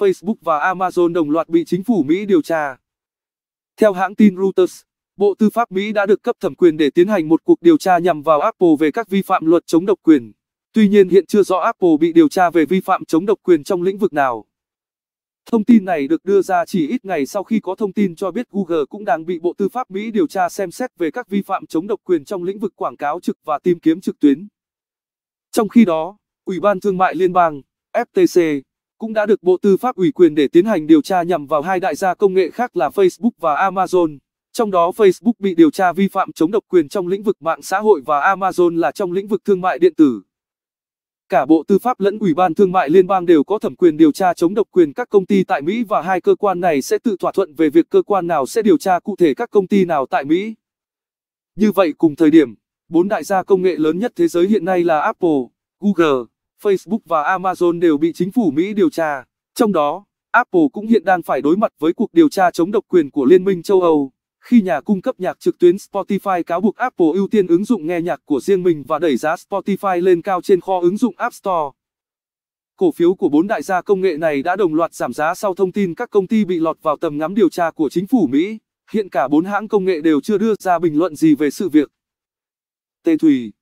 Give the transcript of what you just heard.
Facebook và Amazon đồng loạt bị chính phủ Mỹ điều tra. Theo hãng tin Reuters, Bộ Tư pháp Mỹ đã được cấp thẩm quyền để tiến hành một cuộc điều tra nhằm vào Apple về các vi phạm luật chống độc quyền. Tuy nhiên hiện chưa rõ Apple bị điều tra về vi phạm chống độc quyền trong lĩnh vực nào. Thông tin này được đưa ra chỉ ít ngày sau khi có thông tin cho biết Google cũng đang bị Bộ Tư pháp Mỹ điều tra xem xét về các vi phạm chống độc quyền trong lĩnh vực quảng cáo trực và tìm kiếm trực tuyến. Trong khi đó, Ủy ban Thương mại Liên bang, FTC, cũng đã được Bộ Tư pháp ủy quyền để tiến hành điều tra nhằm vào hai đại gia công nghệ khác là Facebook và Amazon. Trong đó Facebook bị điều tra vi phạm chống độc quyền trong lĩnh vực mạng xã hội và Amazon là trong lĩnh vực thương mại điện tử. Cả Bộ Tư pháp lẫn Ủy ban Thương mại Liên bang đều có thẩm quyền điều tra chống độc quyền các công ty tại Mỹ và hai cơ quan này sẽ tự thỏa thuận về việc cơ quan nào sẽ điều tra cụ thể các công ty nào tại Mỹ. Như vậy cùng thời điểm, bốn đại gia công nghệ lớn nhất thế giới hiện nay là Apple, Google, Facebook và Amazon đều bị chính phủ Mỹ điều tra. Trong đó, Apple cũng hiện đang phải đối mặt với cuộc điều tra chống độc quyền của Liên minh châu Âu, khi nhà cung cấp nhạc trực tuyến Spotify cáo buộc Apple ưu tiên ứng dụng nghe nhạc của riêng mình và đẩy giá Spotify lên cao trên kho ứng dụng App Store. Cổ phiếu của bốn đại gia công nghệ này đã đồng loạt giảm giá sau thông tin các công ty bị lọt vào tầm ngắm điều tra của chính phủ Mỹ. Hiện cả bốn hãng công nghệ đều chưa đưa ra bình luận gì về sự việc. Tê Thủy.